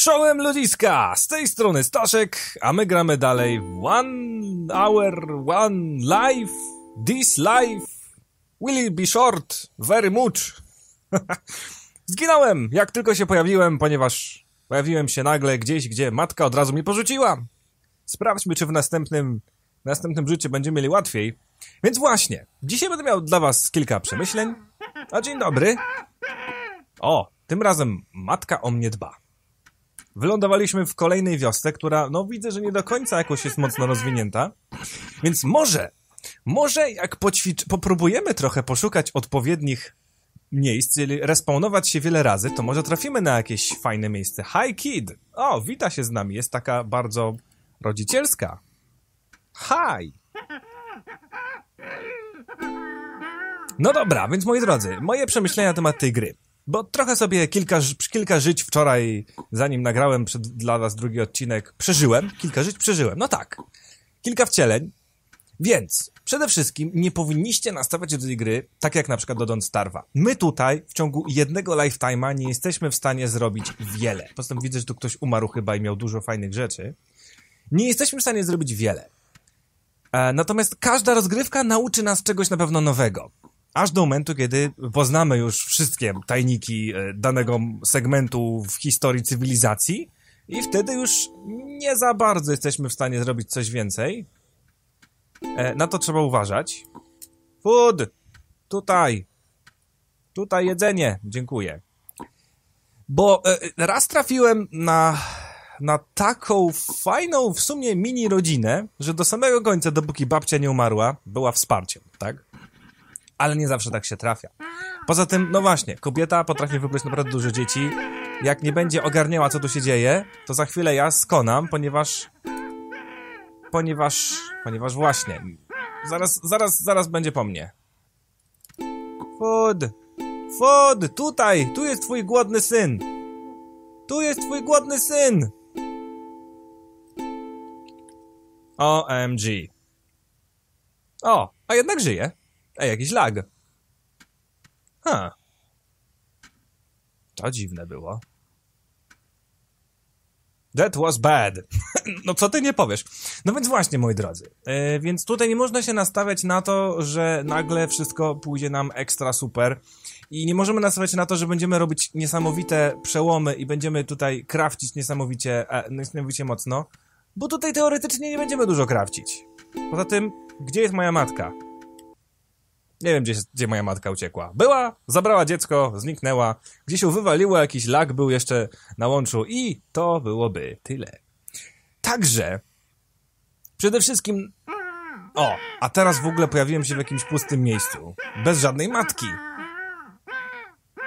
Showem ludziska! Z tej strony Staszek, a my gramy dalej One Hour, One Life, This Life Will Be Short, Very Much. Zginąłem, jak tylko się pojawiłem, ponieważ pojawiłem się nagle gdzieś, gdzie matka od razu mnie porzuciła. Sprawdźmy, czy w następnym, następnym życiu będziemy mieli łatwiej. Więc właśnie, dzisiaj będę miał dla was kilka przemyśleń. A dzień dobry. O, tym razem matka o mnie dba wylądowaliśmy w kolejnej wiosce, która, no widzę, że nie do końca jakoś jest mocno rozwinięta, więc może, może jak poćwicz, popróbujemy trochę poszukać odpowiednich miejsc, czyli respawnować się wiele razy, to może trafimy na jakieś fajne miejsce. Hi Kid! O, wita się z nami, jest taka bardzo rodzicielska. Hi! No dobra, więc moi drodzy, moje przemyślenia na temat tej gry bo trochę sobie kilka, kilka żyć wczoraj, zanim nagrałem przed, dla was drugi odcinek, przeżyłem. Kilka żyć przeżyłem, no tak. Kilka wcieleń. Więc przede wszystkim nie powinniście nastawiać do tej gry tak jak na przykład do Don't My tutaj w ciągu jednego lifetime'a nie jesteśmy w stanie zrobić wiele. Po prostu widzę, że tu ktoś umarł chyba i miał dużo fajnych rzeczy. Nie jesteśmy w stanie zrobić wiele. E, natomiast każda rozgrywka nauczy nas czegoś na pewno nowego aż do momentu, kiedy poznamy już wszystkie tajniki e, danego segmentu w historii cywilizacji i wtedy już nie za bardzo jesteśmy w stanie zrobić coś więcej. E, na to trzeba uważać. Food! Tutaj! Tutaj jedzenie! Dziękuję. Bo e, raz trafiłem na, na taką fajną w sumie mini rodzinę, że do samego końca, dopóki babcia nie umarła, była wsparciem, tak? ale nie zawsze tak się trafia. Poza tym, no właśnie, kobieta potrafi wypluć naprawdę dużo dzieci. Jak nie będzie ogarniała, co tu się dzieje, to za chwilę ja skonam, ponieważ... Ponieważ... Ponieważ właśnie... Zaraz, zaraz, zaraz będzie po mnie. Food! Food! Tutaj! Tu jest twój głodny syn! Tu jest twój głodny syn! OMG. O, a jednak żyje. Ej, jakiś lag. Ha. To dziwne było. That was bad. No co ty nie powiesz? No więc właśnie, moi drodzy. Yy, więc tutaj nie można się nastawiać na to, że nagle wszystko pójdzie nam ekstra super. I nie możemy nastawiać się na to, że będziemy robić niesamowite przełomy i będziemy tutaj krawcić niesamowicie, e, niesamowicie mocno. Bo tutaj teoretycznie nie będziemy dużo krawcić. Poza tym, gdzie jest moja matka? Nie wiem, gdzie, gdzie moja matka uciekła. Była, zabrała dziecko, zniknęła, gdzieś się wywaliło, jakiś lag był jeszcze na łączu i to byłoby tyle. Także, przede wszystkim... O, a teraz w ogóle pojawiłem się w jakimś pustym miejscu. Bez żadnej matki.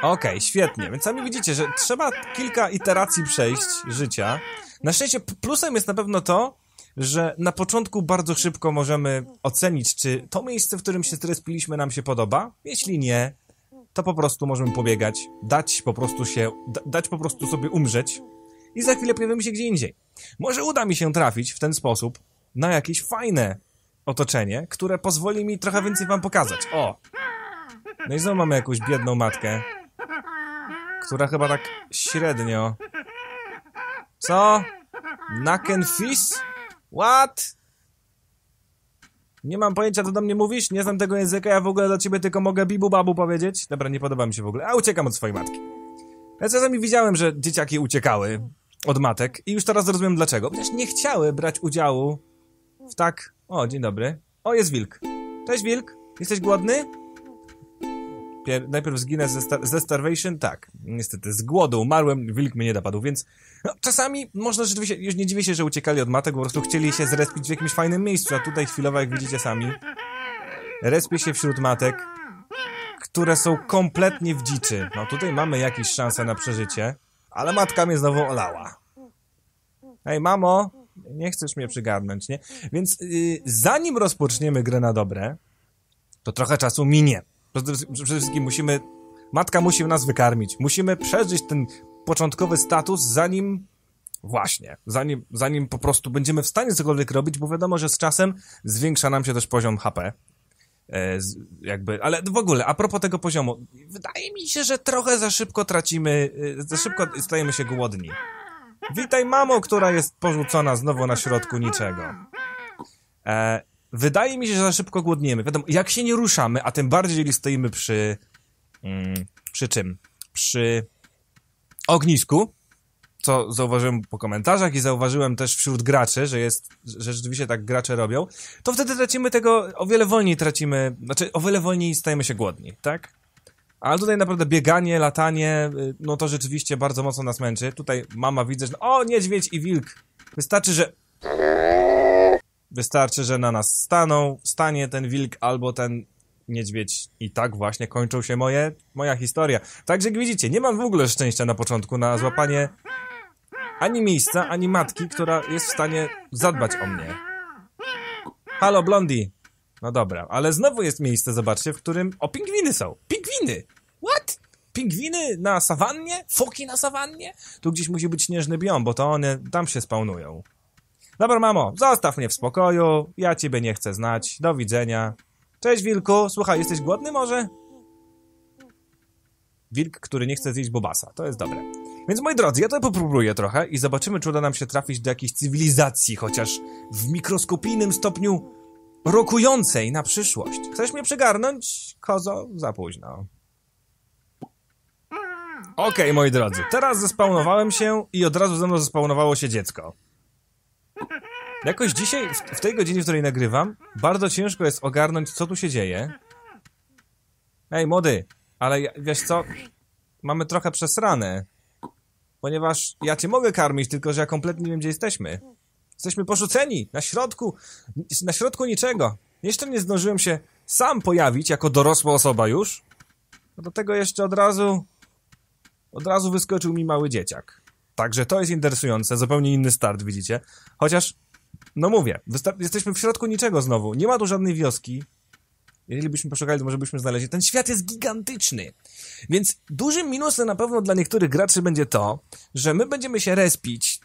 Okej, okay, świetnie. Więc sami widzicie, że trzeba kilka iteracji przejść życia. Na szczęście plusem jest na pewno to, że na początku bardzo szybko możemy ocenić, czy to miejsce, w którym się piliśmy, nam się podoba. Jeśli nie, to po prostu możemy pobiegać, dać po prostu się, dać po prostu sobie umrzeć i za chwilę pojawimy się gdzie indziej. Może uda mi się trafić w ten sposób na jakieś fajne otoczenie, które pozwoli mi trochę więcej wam pokazać. O! No i znowu mamy jakąś biedną matkę, która chyba tak średnio... Co? Naken Fist? What? Nie mam pojęcia, co do mnie mówisz, nie znam tego języka, ja w ogóle do ciebie tylko mogę bibu babu powiedzieć. Dobra, nie podoba mi się w ogóle, a uciekam od swojej matki. Ja czasami widziałem, że dzieciaki uciekały od matek i już teraz rozumiem dlaczego. Chociaż nie chciały brać udziału w tak... O, dzień dobry. O, jest wilk. Cześć wilk, jesteś głodny? Pier najpierw zginę ze, star ze starvation, tak, niestety, z głodu umarłem, wilk mnie nie napadł, więc no, czasami można rzeczywiście, już nie dziwię się, że uciekali od matek, po prostu chcieli się zrespić w jakimś fajnym miejscu, a tutaj chwilowo, jak widzicie sami, respię się wśród matek, które są kompletnie w dziczy. No tutaj mamy jakieś szanse na przeżycie, ale matka mnie znowu olała. Ej, mamo, nie chcesz mnie przygarnąć, nie? Więc yy, zanim rozpoczniemy grę na dobre, to trochę czasu minie. Przede wszystkim musimy. Matka musi nas wykarmić. Musimy przeżyć ten początkowy status, zanim. Właśnie, zanim, zanim po prostu będziemy w stanie cokolwiek robić, bo wiadomo, że z czasem zwiększa nam się też poziom HP. E, jakby, ale w ogóle, a propos tego poziomu, wydaje mi się, że trochę za szybko tracimy, e, za szybko stajemy się głodni. Witaj mamo, która jest porzucona znowu na środku niczego. E, wydaje mi się, że za szybko głodniemy. Wiadomo, jak się nie ruszamy, a tym bardziej, jeżeli stoimy przy... Mm, przy czym? Przy ognisku, co zauważyłem po komentarzach i zauważyłem też wśród graczy, że jest, że rzeczywiście tak gracze robią, to wtedy tracimy tego, o wiele wolniej tracimy, znaczy o wiele wolniej stajemy się głodni, tak? Ale tutaj naprawdę bieganie, latanie, y, no to rzeczywiście bardzo mocno nas męczy. Tutaj mama widzę, że o, niedźwiedź i wilk. Wystarczy, że... Wystarczy, że na nas staną, stanie ten wilk albo ten niedźwiedź. I tak właśnie kończą się moje, moja historia. Także jak widzicie, nie mam w ogóle szczęścia na początku na złapanie ani miejsca, ani matki, która jest w stanie zadbać o mnie. Halo, Blondie! No dobra, ale znowu jest miejsce, zobaczcie, w którym... O, pingwiny są! Pingwiny! What? Pingwiny na sawannie? Foki na sawannie? Tu gdzieś musi być śnieżny biom, bo to one tam się spawnują. Dobra, mamo, zostaw mnie w spokoju, ja ciebie nie chcę znać, do widzenia. Cześć, wilku, słuchaj, jesteś głodny może? Wilk, który nie chce zjeść bobasa, to jest dobre. Więc moi drodzy, ja to popróbuję trochę i zobaczymy, czy uda nam się trafić do jakiejś cywilizacji, chociaż w mikroskopijnym stopniu rokującej na przyszłość. Chcesz mnie przygarnąć? Kozo, za późno. Okej, okay, moi drodzy, teraz zespawnowałem się i od razu ze mną zespawnowało się dziecko. Jakoś dzisiaj, w, w tej godzinie, w której nagrywam, bardzo ciężko jest ogarnąć, co tu się dzieje. Ej, młody, ale ja, wiesz co? Mamy trochę przesrane. Ponieważ ja cię mogę karmić, tylko że ja kompletnie nie wiem, gdzie jesteśmy. Jesteśmy porzuceni, na środku, na środku niczego. Jeszcze nie zdążyłem się sam pojawić, jako dorosła osoba już. No do tego jeszcze od razu, od razu wyskoczył mi mały dzieciak. Także to jest interesujące, zupełnie inny start, widzicie. Chociaż, no mówię, jesteśmy w środku niczego znowu. Nie ma tu żadnej wioski. Jeżeli byśmy poszukali, to może byśmy znaleźli. Ten świat jest gigantyczny. Więc dużym minusem na pewno dla niektórych graczy będzie to, że my będziemy się respić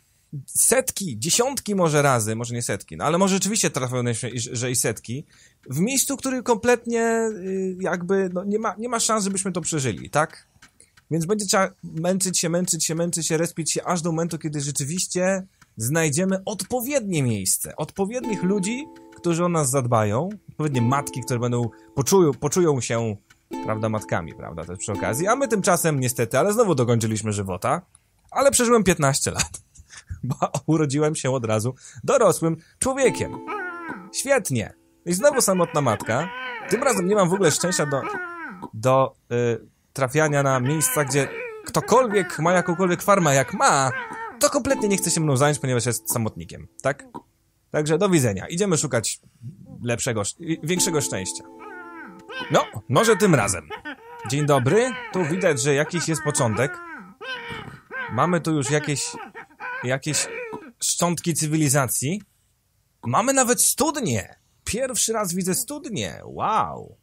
setki, dziesiątki może razy, może nie setki, no ale może rzeczywiście trafione się, że i setki, w miejscu, który kompletnie y, jakby no, nie, ma, nie ma szans, żebyśmy to przeżyli, tak? Więc będzie trzeba męczyć się, męczyć się, męczyć się, respić się aż do momentu, kiedy rzeczywiście znajdziemy odpowiednie miejsce, odpowiednich ludzi, którzy o nas zadbają, odpowiednie matki, które będą, poczują, poczują się, prawda, matkami, prawda, też przy okazji. A my tymczasem, niestety, ale znowu dokończyliśmy żywota, ale przeżyłem 15 lat, bo urodziłem się od razu dorosłym człowiekiem. Świetnie. I znowu samotna matka. Tym razem nie mam w ogóle szczęścia do... do... Yy, trafiania na miejsca, gdzie ktokolwiek ma jakąkolwiek farmę jak ma, to kompletnie nie chce się mną zająć, ponieważ jest samotnikiem, tak? Także do widzenia. Idziemy szukać lepszego, większego szczęścia. No, może tym razem. Dzień dobry. Tu widać, że jakiś jest początek. Mamy tu już jakieś... jakieś szczątki cywilizacji. Mamy nawet studnie! Pierwszy raz widzę studnie. Wow!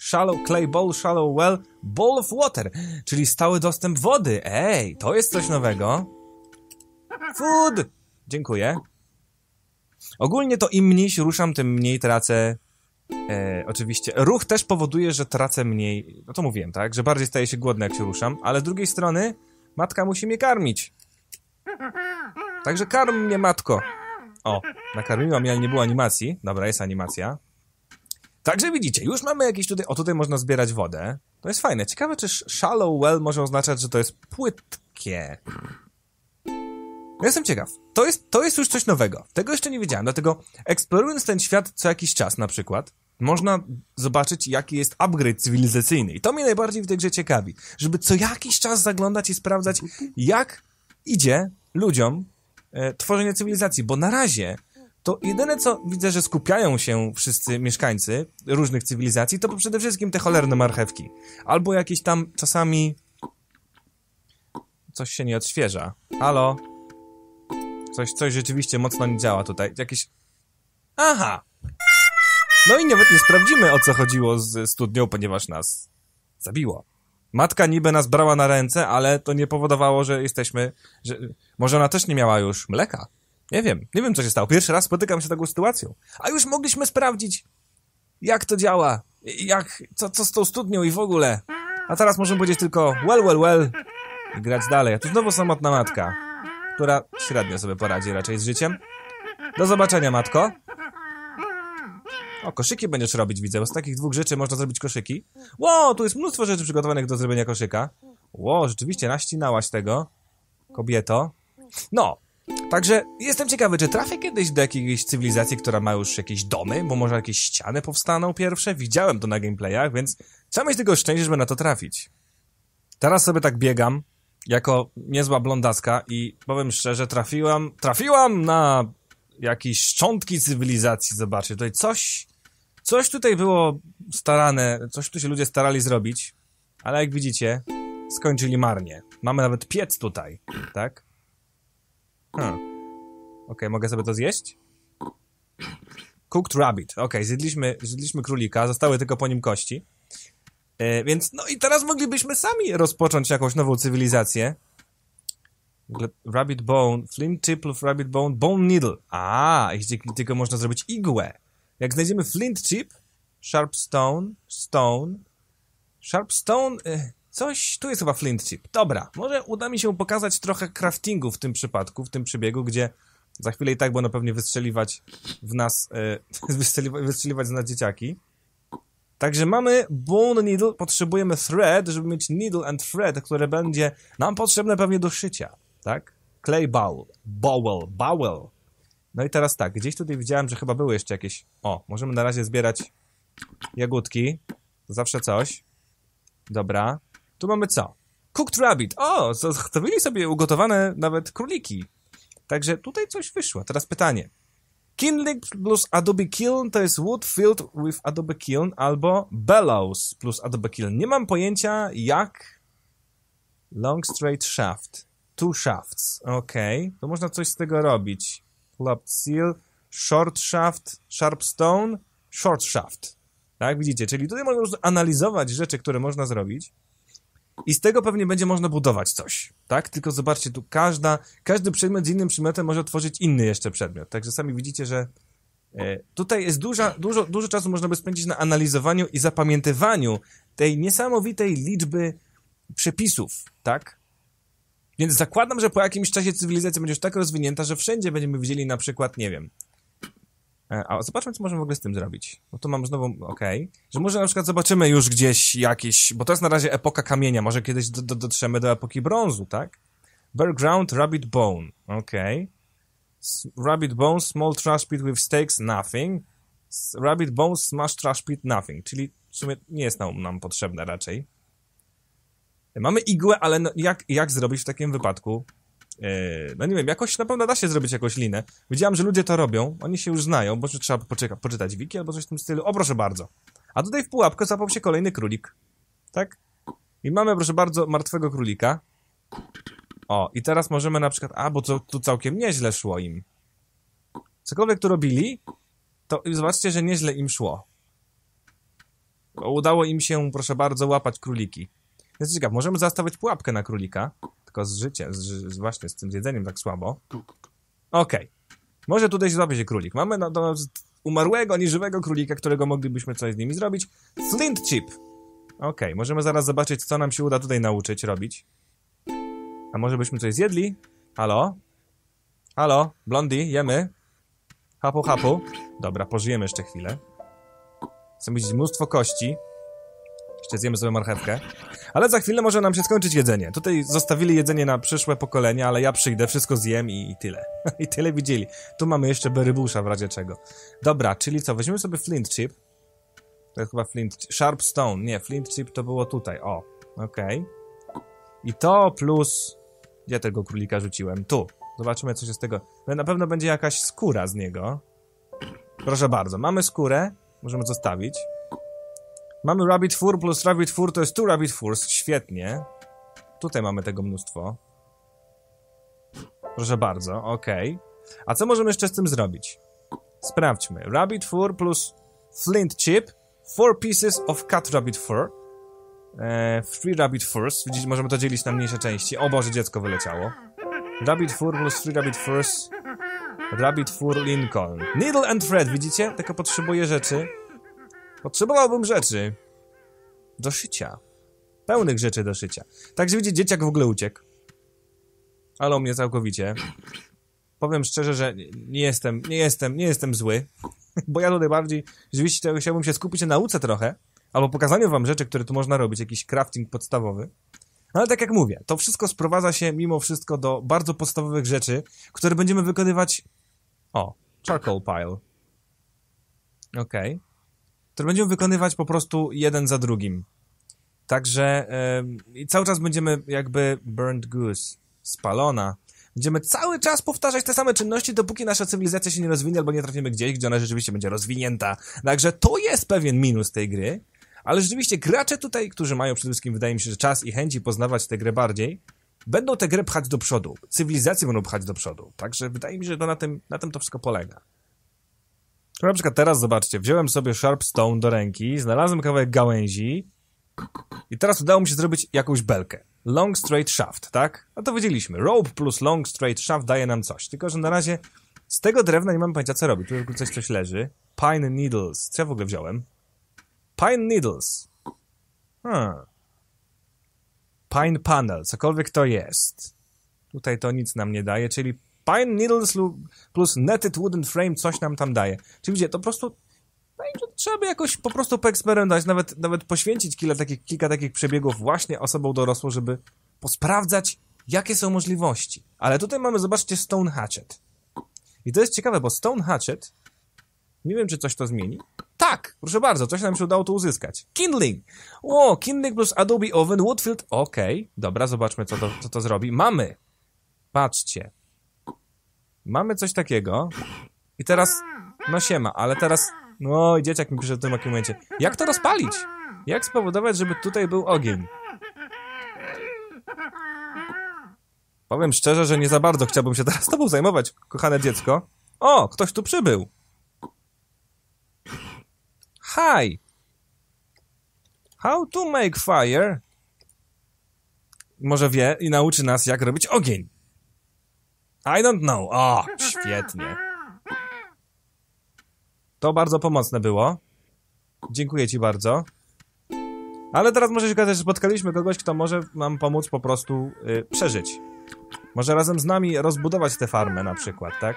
Shallow Clay Bowl, Shallow Well, Bowl of Water, czyli stały dostęp wody. Ej, to jest coś nowego. Food! Dziękuję. Ogólnie to im mniej się ruszam, tym mniej tracę. E, oczywiście. Ruch też powoduje, że tracę mniej. No to mówiłem, tak? Że bardziej staję się głodny, jak się ruszam, ale z drugiej strony matka musi mnie karmić. Także karm mnie, matko. O, nakarmiła mnie, ale nie było animacji. Dobra, jest animacja. Także widzicie, już mamy jakieś tutaj... O, tutaj można zbierać wodę. To jest fajne. Ciekawe, czy shallow well może oznaczać, że to jest płytkie. Ja jestem ciekaw. To jest, to jest już coś nowego. Tego jeszcze nie wiedziałem, dlatego eksplorując ten świat co jakiś czas na przykład, można zobaczyć, jaki jest upgrade cywilizacyjny. I to mnie najbardziej w tej grze ciekawi. Żeby co jakiś czas zaglądać i sprawdzać, jak idzie ludziom e, tworzenie cywilizacji, bo na razie to jedyne co widzę, że skupiają się wszyscy mieszkańcy różnych cywilizacji, to przede wszystkim te cholerne marchewki. Albo jakieś tam czasami... Coś się nie odświeża. Halo? Coś, coś rzeczywiście mocno nie działa tutaj. Jakieś... Aha! No i nawet nie sprawdzimy, o co chodziło z studnią, ponieważ nas zabiło. Matka niby nas brała na ręce, ale to nie powodowało, że jesteśmy... Że... Może ona też nie miała już mleka? Nie wiem, nie wiem co się stało. Pierwszy raz spotykam się z taką sytuacją. A już mogliśmy sprawdzić, jak to działa, jak, co, co z tą studnią i w ogóle. A teraz możemy powiedzieć tylko well, well, well i grać dalej. A to znowu samotna matka, która średnio sobie poradzi raczej z życiem. Do zobaczenia, matko. O, koszyki będziesz robić, widzę, bo z takich dwóch rzeczy można zrobić koszyki. Ło, tu jest mnóstwo rzeczy przygotowanych do zrobienia koszyka. Ło, rzeczywiście, naścinałaś tego, kobieto. No, Także jestem ciekawy, czy trafię kiedyś do jakiejś cywilizacji, która ma już jakieś domy, bo może jakieś ściany powstaną pierwsze. Widziałem to na gameplayach, więc trzeba mieć tego szczęście, żeby na to trafić. Teraz sobie tak biegam, jako niezła blondaska i powiem szczerze, trafiłam, trafiłam na jakieś szczątki cywilizacji, zobaczcie, tutaj coś, coś tutaj było starane, coś tu się ludzie starali zrobić, ale jak widzicie, skończyli marnie. Mamy nawet piec tutaj, tak? Hmm. Okej, okay, mogę sobie to zjeść? Cooked rabbit. Okej, okay, zjedliśmy, zjedliśmy królika, zostały tylko po nim kości. E, więc, no i teraz moglibyśmy sami rozpocząć jakąś nową cywilizację. Rabbit bone, Flint chip lub rabbit bone, bone needle. A, gdzie tylko można zrobić igłę. Jak znajdziemy flint chip, sharp stone, stone, sharp stone... E, coś, tu jest chyba flint chip. Dobra, może uda mi się pokazać trochę craftingu w tym przypadku, w tym przebiegu, gdzie za chwilę i tak będą pewnie wystrzeliwać w nas, e, wystrzeliwać, wystrzeliwać z nas dzieciaki. Także mamy bone needle, potrzebujemy thread, żeby mieć needle and thread, które będzie nam potrzebne pewnie do szycia, tak? Clay bowl, bowel, bowel. No i teraz tak, gdzieś tutaj widziałem, że chyba były jeszcze jakieś... O, możemy na razie zbierać jagódki, zawsze coś. Dobra. Tu mamy co? Cooked Rabbit. O, zostawili sobie ugotowane nawet króliki. Także tutaj coś wyszło. Teraz pytanie. Kindling plus Adobe Kiln to jest Wood Filled with Adobe Kiln albo Bellows plus Adobe Kiln. Nie mam pojęcia jak Long Straight Shaft. Two Shafts. Okej. Okay. To można coś z tego robić. Club Seal, Short Shaft, Sharp Stone, Short Shaft. Tak, widzicie? Czyli tutaj można analizować rzeczy, które można zrobić. I z tego pewnie będzie można budować coś, tak? Tylko zobaczcie, tu każda, każdy przedmiot z innym przedmiotem może otworzyć inny jeszcze przedmiot. Także sami widzicie, że e, Tutaj jest duża, dużo, dużo czasu można by spędzić na analizowaniu i zapamiętywaniu tej niesamowitej liczby przepisów, tak? Więc zakładam, że po jakimś czasie cywilizacja będzie już tak rozwinięta, że wszędzie będziemy widzieli na przykład, nie wiem, E, a zobaczmy, co możemy w ogóle z tym zrobić. No tu mam znowu, okej, okay. że może na przykład zobaczymy już gdzieś jakieś, bo to jest na razie epoka kamienia, może kiedyś do, do, dotrzemy do epoki brązu, tak? Bareground Rabbit Bone, okej. Okay. Rabbit Bone, Small Trash Pit with Stakes, Nothing. Rabbit Bone, Smash Trash Pit, Nothing, czyli w sumie nie jest nam, nam potrzebne raczej. Mamy igłę, ale no jak, jak zrobić w takim wypadku E, no nie wiem, jakoś na pewno da się zrobić jakąś linę. Widziałem, że ludzie to robią, oni się już znają, bo trzeba poczytać wiki albo coś w tym stylu. O, proszę bardzo. A tutaj w pułapkę zapał się kolejny królik. Tak? I mamy, proszę bardzo, martwego królika. O, i teraz możemy na przykład... A, bo to, tu całkiem nieźle szło im. Cokolwiek tu robili, to zobaczcie, że nieźle im szło. Udało im się, proszę bardzo, łapać króliki. Jest ciekaw, możemy zastawiać pułapkę na królika tylko z życiem, z, właśnie z tym jedzeniem tak słabo. Okej. Okay. Może tutaj złapie się królik. Mamy na, umarłego, nieżywego królika, którego moglibyśmy coś z nimi zrobić. Flint chip. Okej, okay. możemy zaraz zobaczyć, co nam się uda tutaj nauczyć robić. A może byśmy coś zjedli? Halo? Halo? blondy, jemy? Hapu, hapu. Dobra, pożyjemy jeszcze chwilę. Chcę widzieć mnóstwo kości jeszcze zjemy sobie marchewkę. Ale za chwilę może nam się skończyć jedzenie. Tutaj zostawili jedzenie na przyszłe pokolenia, ale ja przyjdę, wszystko zjem i, tyle. I tyle widzieli. Tu mamy jeszcze berybusza w razie czego. Dobra, czyli co, weźmiemy sobie flint chip. To jest chyba flint... Sharp stone. Nie, flint chip to było tutaj. O, okej. Okay. I to plus... Gdzie ja tego królika rzuciłem? Tu. Zobaczymy, co się z tego... No, na pewno będzie jakaś skóra z niego. Proszę bardzo, mamy skórę. Możemy zostawić. Mamy Rabbit Fur plus Rabbit Fur, to jest tu Rabbit Furs, świetnie. Tutaj mamy tego mnóstwo. Proszę bardzo, ok. A co możemy jeszcze z tym zrobić? Sprawdźmy. Rabbit Fur plus Flint Chip, four pieces of cut rabbit fur, three free rabbit furs, widzicie, możemy to dzielić na mniejsze części. O Boże, dziecko wyleciało. Rabbit fur plus free rabbit furs, rabbit fur Lincoln. Needle and thread, widzicie? Tylko potrzebuję rzeczy. Potrzebowałbym rzeczy do szycia. Pełnych rzeczy do szycia. Także widzicie, dzieciak w ogóle uciekł. Ale o mnie całkowicie. Powiem szczerze, że nie jestem, nie jestem, nie jestem zły. Bo ja tutaj bardziej, rzeczywiście chciałbym się skupić na nauce trochę. Albo pokazaniu wam rzeczy, które tu można robić. Jakiś crafting podstawowy. No ale tak jak mówię, to wszystko sprowadza się mimo wszystko do bardzo podstawowych rzeczy, które będziemy wykonywać... O, charcoal pile. Okej. Okay które będziemy wykonywać po prostu jeden za drugim. Także yy, cały czas będziemy jakby burned goose, spalona. Będziemy cały czas powtarzać te same czynności, dopóki nasza cywilizacja się nie rozwinie, albo nie trafimy gdzieś, gdzie ona rzeczywiście będzie rozwinięta. Także to jest pewien minus tej gry, ale rzeczywiście gracze tutaj, którzy mają przede wszystkim, wydaje mi się, że czas i chęci poznawać tę grę bardziej, będą tę grę pchać do przodu. Cywilizację będą pchać do przodu. Także wydaje mi się, że to na tym, na tym to wszystko polega. No na przykład teraz, zobaczcie, wziąłem sobie sharp stone do ręki, znalazłem kawałek gałęzi i teraz udało mi się zrobić jakąś belkę. Long straight shaft, tak? No to wiedzieliśmy. Rope plus long straight shaft daje nam coś. Tylko, że na razie z tego drewna nie mam pojęcia, co robić. Tu w coś coś leży. Pine needles. Co ja w ogóle wziąłem? Pine needles. Hmm. Pine panel, cokolwiek to jest. Tutaj to nic nam nie daje, czyli Fine Needles plus Netted Wooden Frame coś nam tam daje. Czyli widzicie, to po prostu no trzeba by jakoś po prostu poeksperymentować, nawet, nawet poświęcić kilka takich, kilka takich przebiegów właśnie osobom dorosłą, żeby posprawdzać, jakie są możliwości. Ale tutaj mamy, zobaczcie, Stone Hatchet. I to jest ciekawe, bo Stone Hatchet, nie wiem, czy coś to zmieni. Tak, proszę bardzo, coś nam się udało tu uzyskać. Kindling. O, Kindling plus Adobe Oven, Woodfield. Okej, okay, dobra, zobaczmy, co to, co to zrobi. Mamy. Patrzcie mamy coś takiego i teraz, no siema, ale teraz, no i dzieciak mi pisze w tym momencie, jak to rozpalić? Jak spowodować, żeby tutaj był ogień? Powiem szczerze, że nie za bardzo chciałbym się teraz tobą zajmować, kochane dziecko. O, ktoś tu przybył. Hi. How to make fire? Może wie i nauczy nas, jak robić ogień. I don't know. O, świetnie. To bardzo pomocne było. Dziękuję ci bardzo. Ale teraz może się okazać, że spotkaliśmy kogoś, kto może nam pomóc po prostu y, przeżyć. Może razem z nami rozbudować tę farmę na przykład, tak?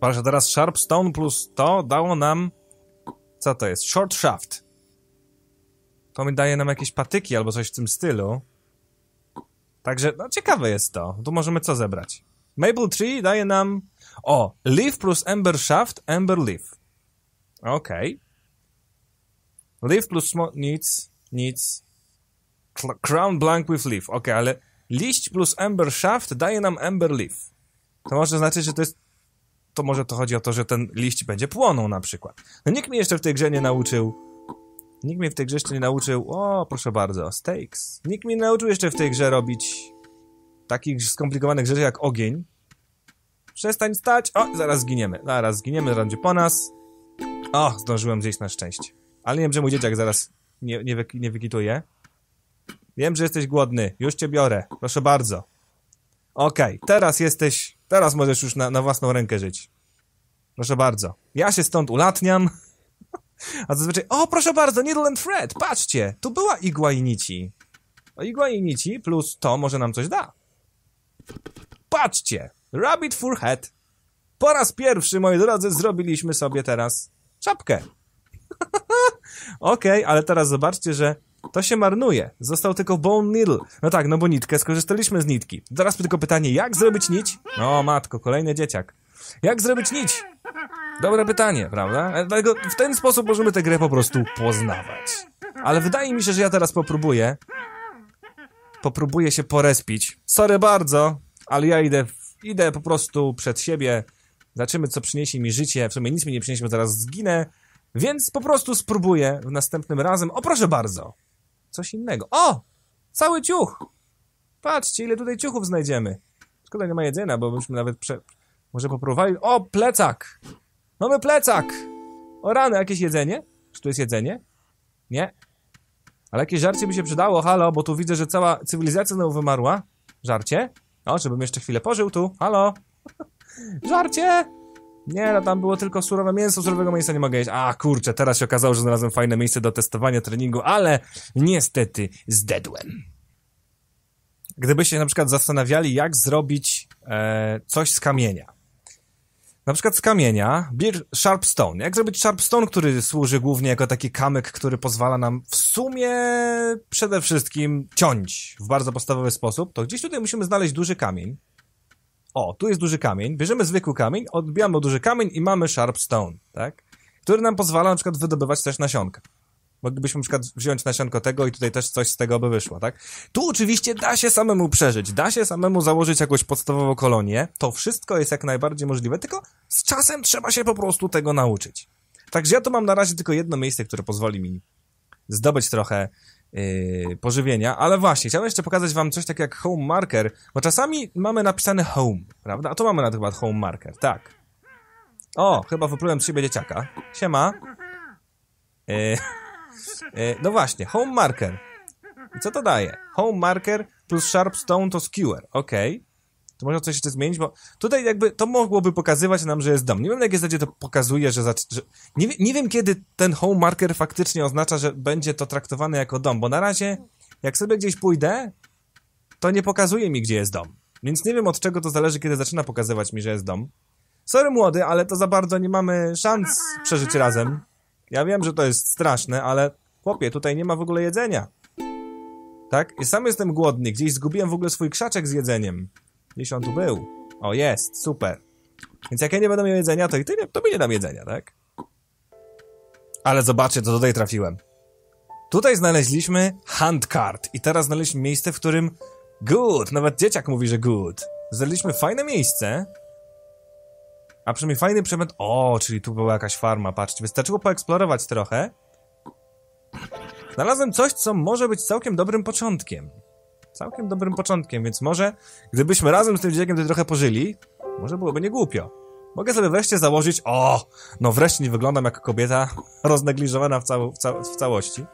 Patrz, teraz Sharp Stone plus to dało nam... Co to jest? Short Shaft. To mi daje nam jakieś patyki albo coś w tym stylu. Także no, ciekawe jest to. Tu możemy co zebrać? Maple Tree daje nam... O, Leaf plus Ember Shaft, Ember Leaf. Okej. Okay. Leaf plus... Nic, nic. Crown Blank with Leaf. Okej, okay, ale liść plus Ember Shaft daje nam Ember Leaf. To może znaczyć, że to jest... To może to chodzi o to, że ten liść będzie płonął na przykład. No nikt mi jeszcze w tej grze nie nauczył Nikt mnie w tej grze jeszcze nie nauczył... O, proszę bardzo, steaks. Nikt mnie nie nauczył jeszcze w tej grze robić takich skomplikowanych rzeczy jak ogień. Przestań stać! O, zaraz zginiemy. Zaraz zginiemy, zaraz będzie po nas. O, zdążyłem zjeść na szczęście. Ale nie wiem, że mój dzieciak zaraz nie, nie, wyk nie wykituje. Wiem, że jesteś głodny. Już cię biorę. Proszę bardzo. Okej, okay, teraz jesteś... Teraz możesz już na, na własną rękę żyć. Proszę bardzo. Ja się stąd ulatniam. A zazwyczaj, o proszę bardzo, Needle and Thread, patrzcie, tu była igła i nici. igła i nici plus to może nam coś da. Patrzcie, rabbit for head. Po raz pierwszy, moi drodzy, zrobiliśmy sobie teraz czapkę. Okej, okay, ale teraz zobaczcie, że to się marnuje. Został tylko bone needle. No tak, no bo nitkę skorzystaliśmy z nitki. Teraz tylko pytanie, jak zrobić nić? No matko, kolejny dzieciak. Jak zrobić nić? Dobre pytanie, prawda? Dlatego w ten sposób możemy tę grę po prostu poznawać. Ale wydaje mi się, że ja teraz popróbuję. Popróbuję się porespić. Sorry bardzo, ale ja idę, idę po prostu przed siebie. Zobaczymy, co przyniesie mi życie. W sumie nic mi nie przyniesie, bo zaraz zginę. Więc po prostu spróbuję w następnym razem. O, proszę bardzo. Coś innego. O! Cały ciuch! Patrzcie, ile tutaj ciuchów znajdziemy. Szkoda, nie ma jedzenia, bo byśmy nawet prze... Może popróbowali... O, plecak! Mamy plecak! O rany, jakieś jedzenie? Czy tu jest jedzenie? Nie? Ale jakieś żarcie by się przydało, halo, bo tu widzę, że cała cywilizacja znowu wymarła. Żarcie? No, żebym jeszcze chwilę pożył tu, halo! żarcie! Nie, no tam było tylko surowe mięso, surowego mięsa nie mogę jeść. A kurczę, teraz się okazało, że znalazłem fajne miejsce do testowania treningu, ale niestety zdedłem. Gdybyście na przykład zastanawiali, jak zrobić e, coś z kamienia, na przykład z kamienia, bir sharpstone. Jak zrobić sharpstone, który służy głównie jako taki kamyk, który pozwala nam w sumie przede wszystkim ciąć w bardzo podstawowy sposób, to gdzieś tutaj musimy znaleźć duży kamień. O, tu jest duży kamień. Bierzemy zwykły kamień, odbijamy duży kamień i mamy sharpstone, tak? Który nam pozwala na przykład wydobywać też nasionka. Moglibyśmy na przykład wziąć nasionko tego i tutaj też coś z tego by wyszło, tak? Tu oczywiście da się samemu przeżyć, da się samemu założyć jakąś podstawową kolonię. To wszystko jest jak najbardziej możliwe, tylko z czasem trzeba się po prostu tego nauczyć. Także ja tu mam na razie tylko jedno miejsce, które pozwoli mi zdobyć trochę yy, pożywienia, ale właśnie, chciałem jeszcze pokazać wam coś takiego jak home marker, bo czasami mamy napisane home, prawda? A tu mamy na przykład home marker, tak. O, chyba wyplułem z siebie dzieciaka. Siema. Yy... E, no właśnie, home marker. co to daje? Home marker plus sharp stone to skewer. ok? To może coś jeszcze zmienić, bo tutaj jakby to mogłoby pokazywać nam, że jest dom. Nie wiem, na jakiej to pokazuje, że... Za, że... Nie, nie, wiem, kiedy ten home marker faktycznie oznacza, że będzie to traktowane jako dom, bo na razie, jak sobie gdzieś pójdę, to nie pokazuje mi, gdzie jest dom. Więc nie wiem, od czego to zależy, kiedy zaczyna pokazywać mi, że jest dom. Sorry, młody, ale to za bardzo nie mamy szans przeżyć razem. Ja wiem, że to jest straszne, ale chłopie, tutaj nie ma w ogóle jedzenia. Tak? I sam jestem głodny. Gdzieś zgubiłem w ogóle swój krzaczek z jedzeniem. Gdzieś on tu był. O, jest. Super. Więc jak ja nie będę miał jedzenia, to i ty nie, to mi nie dam jedzenia, tak? Ale zobaczcie, to tutaj trafiłem. Tutaj znaleźliśmy handcart i teraz znaleźliśmy miejsce, w którym good, nawet dzieciak mówi, że good. Znaleźliśmy fajne miejsce, a przynajmniej fajny przedmiot. O, czyli tu była jakaś farma, patrzcie. Wystarczyło poeksplorować trochę. Znalazłem coś, co może być całkiem dobrym początkiem. Całkiem dobrym początkiem, więc może gdybyśmy razem z tym dzieckiem tutaj trochę pożyli, może byłoby nie głupio. Mogę sobie wreszcie założyć... O! No wreszcie nie wyglądam jak kobieta roznegliżowana w, cał, w, cał, w całości.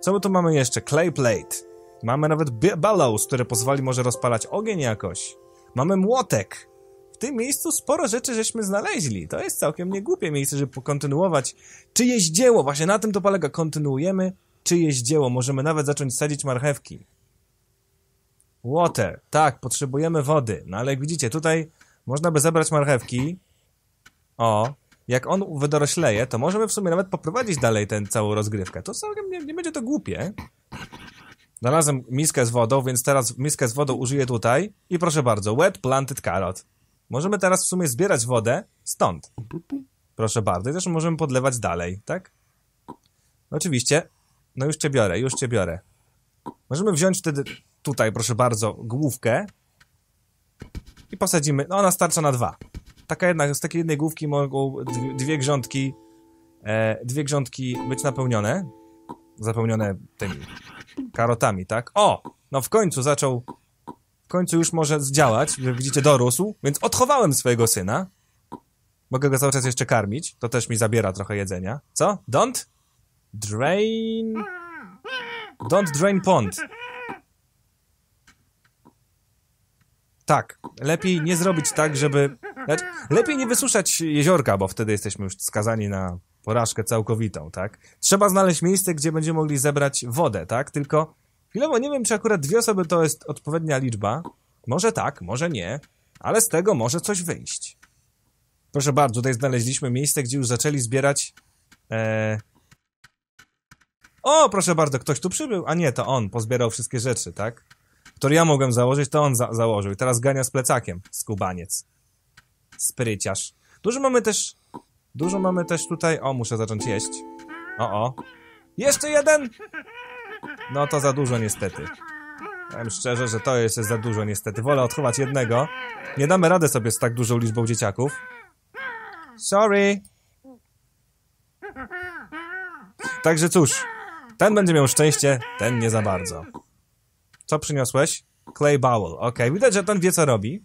Co my tu mamy jeszcze? Clay plate. Mamy nawet ballows, które pozwoli może rozpalać ogień jakoś. Mamy młotek tym miejscu sporo rzeczy żeśmy znaleźli. To jest całkiem niegłupie miejsce, żeby kontynuować czyjeś dzieło. Właśnie na tym to polega. Kontynuujemy czyjeś dzieło. Możemy nawet zacząć sadzić marchewki. Water. Tak, potrzebujemy wody. No ale jak widzicie, tutaj można by zebrać marchewki. O, jak on wydorośleje, to możemy w sumie nawet poprowadzić dalej tę całą rozgrywkę. To całkiem nie, nie będzie to głupie. Znalazłem miskę z wodą, więc teraz miskę z wodą użyję tutaj. I proszę bardzo, wet planted carrot. Możemy teraz w sumie zbierać wodę stąd. Proszę bardzo. I też możemy podlewać dalej, tak? Oczywiście. No już cię biorę, już cię biorę. Możemy wziąć wtedy tutaj, proszę bardzo, główkę i posadzimy. No ona starcza na dwa. Taka jedna, z takiej jednej główki mogą dwie grządki e, dwie grządki być napełnione. Zapełnione tymi karotami, tak? O! No w końcu zaczął końcu już może zdziałać, że widzicie, dorósł, więc odchowałem swojego syna. Mogę go cały czas jeszcze karmić, to też mi zabiera trochę jedzenia. Co? Don't drain... Don't drain pond. Tak, lepiej nie zrobić tak, żeby... Znaczy, lepiej nie wysuszać jeziorka, bo wtedy jesteśmy już skazani na porażkę całkowitą, tak? Trzeba znaleźć miejsce, gdzie będziemy mogli zebrać wodę, tak? Tylko Chwilowo nie wiem, czy akurat dwie osoby to jest odpowiednia liczba. Może tak, może nie, ale z tego może coś wyjść. Proszę bardzo, tutaj znaleźliśmy miejsce, gdzie już zaczęli zbierać... E... O, proszę bardzo, ktoś tu przybył. A nie, to on pozbierał wszystkie rzeczy, tak? Który ja mogłem założyć, to on za założył. I teraz gania z plecakiem, skubaniec. Spryciarz. Dużo mamy też... Dużo mamy też tutaj... O, muszę zacząć jeść. O, o. Jeszcze jeden! No to za dużo niestety. Powiem szczerze, że to jest za dużo niestety. Wolę odchować jednego. Nie damy rady sobie z tak dużą liczbą dzieciaków. Sorry. Także cóż, ten będzie miał szczęście, ten nie za bardzo. Co przyniosłeś? Clay Bowl. Ok, widać, że ten wie co robi.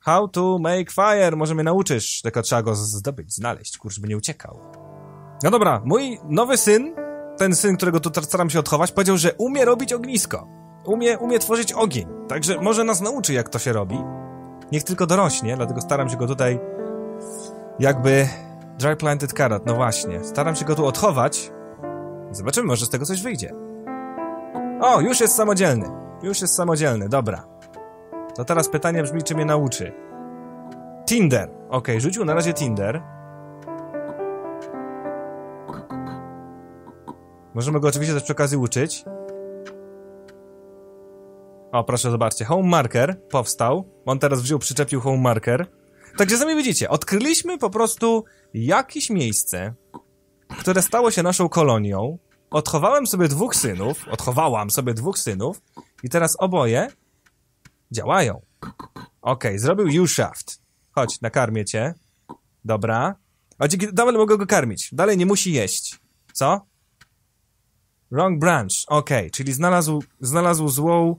How to make fire. Może mnie nauczysz. Tylko trzeba go zdobyć, znaleźć. Kurczę, by nie uciekał. No dobra, mój nowy syn ten syn, którego tu staram się odchować, powiedział, że umie robić ognisko. Umie, umie tworzyć ogień. Także może nas nauczy, jak to się robi. Niech tylko dorośnie, dlatego staram się go tutaj jakby dry planted carrot, no właśnie. Staram się go tu odchować. Zobaczymy, może z tego coś wyjdzie. O, już jest samodzielny. Już jest samodzielny, dobra. To teraz pytanie brzmi, czy mnie nauczy. Tinder. Ok, rzucił na razie Tinder. Możemy go oczywiście też przy okazji uczyć. O, proszę, zobaczcie. Home marker powstał. On teraz wziął, przyczepił home marker. Także sami widzicie, odkryliśmy po prostu jakieś miejsce, które stało się naszą kolonią. Odchowałem sobie dwóch synów, odchowałam sobie dwóch synów i teraz oboje działają. Okej, okay, zrobił U-shaft. Chodź, nakarmię cię. Dobra. A dzięki, dalej mogę go karmić. Dalej nie musi jeść. Co? Wrong branch, ok, czyli znalazł, znalazł złą,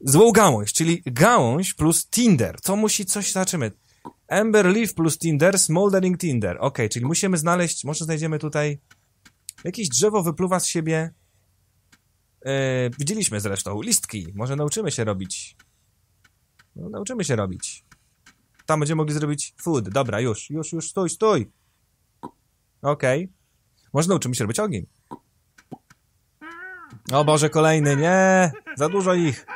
złą gałąź, czyli gałąź plus Tinder. To musi coś, zobaczymy. Amber Leaf plus Tinder, Smoldering Tinder. Ok, czyli musimy znaleźć, może znajdziemy tutaj jakieś drzewo wypluwa z siebie. Yy, widzieliśmy zresztą listki. Może nauczymy się robić. No, nauczymy się robić. Tam będziemy mogli zrobić food. Dobra, już, już, już, stój, stój. ok, Może nauczymy się robić ogień. O Boże, kolejny, nie! Za dużo ich!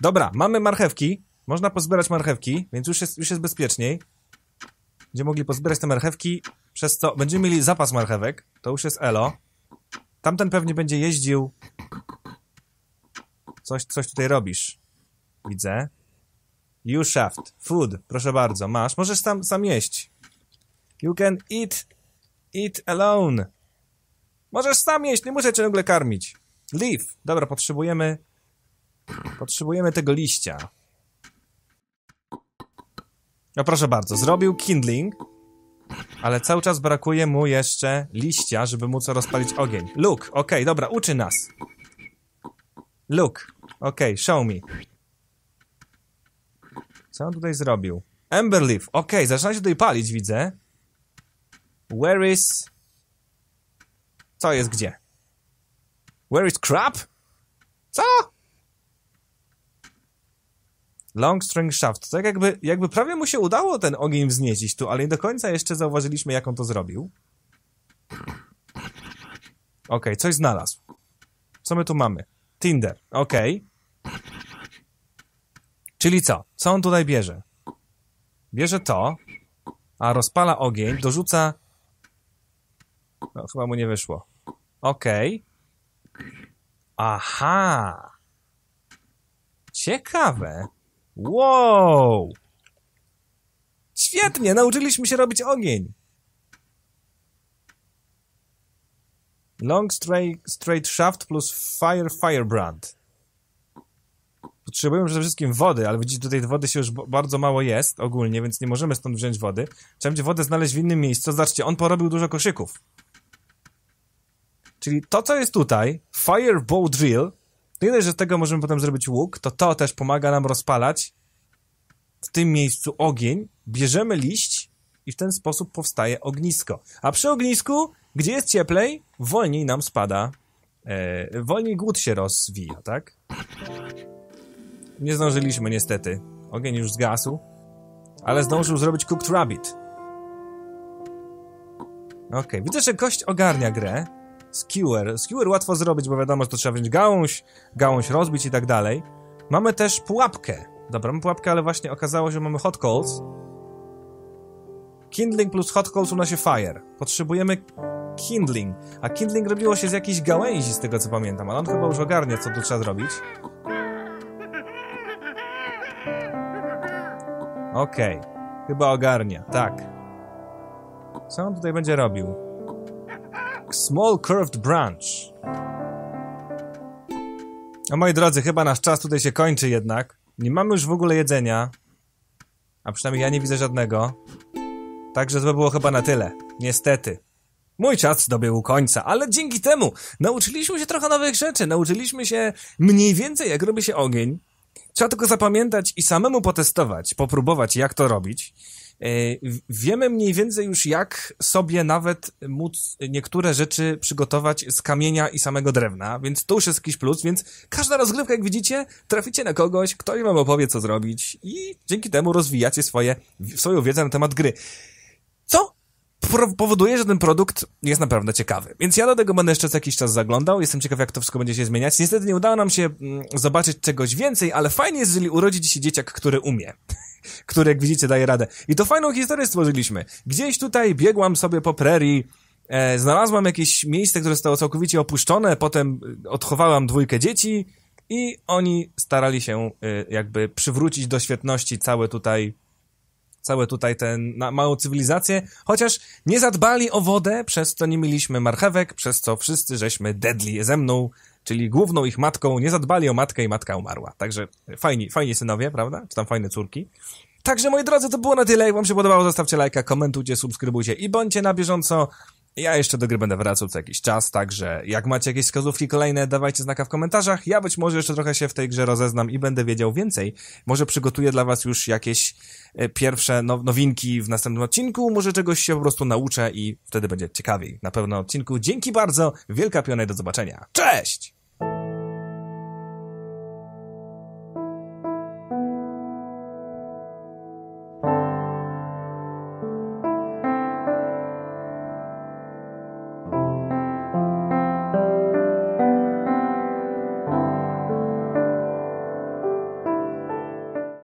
Dobra, mamy marchewki. Można pozbierać marchewki, więc już jest, już jest bezpieczniej. Będziemy mogli pozbierać te marchewki, przez co będziemy mieli zapas marchewek. To już jest elo. Tamten pewnie będzie jeździł. Coś, coś tutaj robisz. Widzę. You shaft. Food. Proszę bardzo, masz. Możesz sam, sam jeść. You can eat. Eat alone. Możesz sam jeść, nie muszę cię ciągle karmić. Leaf. Dobra, potrzebujemy... Potrzebujemy tego liścia. No proszę bardzo, zrobił kindling, ale cały czas brakuje mu jeszcze liścia, żeby móc rozpalić ogień. Luke, okej, okay, dobra, uczy nas. Luke, okej, okay, show me. Co on tutaj zrobił? Emberleaf, okej, okay, zaczyna się tutaj palić, widzę. Where is co jest gdzie. Where is crap? Co? Long String Shaft. Tak jakby, jakby prawie mu się udało ten ogień wznieść. tu, ale nie do końca jeszcze zauważyliśmy, jak on to zrobił. Ok, coś znalazł. Co my tu mamy? Tinder. Ok. Czyli co? Co on tutaj bierze? Bierze to, a rozpala ogień, dorzuca... No, chyba mu nie wyszło. Okej. Okay. Aha. Ciekawe. Wow. Świetnie, nauczyliśmy się robić ogień. Long straight, straight shaft plus fire firebrand. Potrzebujemy przede wszystkim wody, ale widzicie, tutaj wody się już bardzo mało jest ogólnie, więc nie możemy stąd wziąć wody. Trzeba będzie wodę znaleźć w innym miejscu. Zobaczcie, on porobił dużo koszyków. Czyli to, co jest tutaj, Fireball Drill, to ile, że z tego możemy potem zrobić łuk, to to też pomaga nam rozpalać w tym miejscu ogień, bierzemy liść i w ten sposób powstaje ognisko. A przy ognisku, gdzie jest cieplej, wolniej nam spada, e, wolniej głód się rozwija, tak? Nie zdążyliśmy niestety. Ogień już zgasł, ale zdążył zrobić Cooked Rabbit. Okej, okay. widzę, że gość ogarnia grę skewer. Skewer łatwo zrobić, bo wiadomo, że to trzeba wziąć gałąź, gałąź rozbić i tak dalej. Mamy też pułapkę. Dobra, mamy pułapkę, ale właśnie okazało się, że mamy hot calls. Kindling plus hot calls się fire. Potrzebujemy kindling. A kindling robiło się z jakiejś gałęzi, z tego co pamiętam, ale on chyba już ogarnia, co tu trzeba zrobić. Okej. Okay. Chyba ogarnia, tak. Co on tutaj będzie robił? Small Curved Branch. No moi drodzy, chyba nasz czas tutaj się kończy jednak. Nie mamy już w ogóle jedzenia. A przynajmniej ja nie widzę żadnego. Także to by było chyba na tyle. Niestety. Mój czas dobiegł końca, ale dzięki temu nauczyliśmy się trochę nowych rzeczy. Nauczyliśmy się mniej więcej, jak robi się ogień. Trzeba tylko zapamiętać i samemu potestować, popróbować, jak to robić. E, wiemy mniej więcej już, jak sobie nawet móc niektóre rzeczy przygotować z kamienia i samego drewna, więc to już jest jakiś plus, więc każda rozgrywka, jak widzicie, traficie na kogoś, ktoś wam opowie, co zrobić i dzięki temu rozwijacie swoje, swoją wiedzę na temat gry powoduje, że ten produkt jest naprawdę ciekawy. Więc ja do tego będę jeszcze co jakiś czas zaglądał. Jestem ciekaw, jak to wszystko będzie się zmieniać. Niestety nie udało nam się mm, zobaczyć czegoś więcej, ale fajnie jest, jeżeli urodzi się dzieciak, który umie. który, jak widzicie, daje radę. I to fajną historię stworzyliśmy. Gdzieś tutaj biegłam sobie po prerii, e, znalazłam jakieś miejsce, które zostało całkowicie opuszczone, potem y, odchowałam dwójkę dzieci i oni starali się e, jakby przywrócić do świetności całe tutaj całe tutaj tę małą cywilizację, chociaż nie zadbali o wodę, przez co nie mieliśmy marchewek, przez co wszyscy żeśmy deadli ze mną, czyli główną ich matką, nie zadbali o matkę i matka umarła. Także fajni, fajni synowie, prawda? Czy tam fajne córki. Także moi drodzy, to było na tyle. Jak wam się podobało, zostawcie lajka, komentujcie, subskrybujcie i bądźcie na bieżąco ja jeszcze do gry będę wracał co jakiś czas, także jak macie jakieś wskazówki kolejne, dawajcie znaka w komentarzach. Ja być może jeszcze trochę się w tej grze rozeznam i będę wiedział więcej. Może przygotuję dla was już jakieś e, pierwsze no, nowinki w następnym odcinku, może czegoś się po prostu nauczę i wtedy będzie ciekawiej. Na pewno odcinku. Dzięki bardzo, wielka piona i do zobaczenia. Cześć!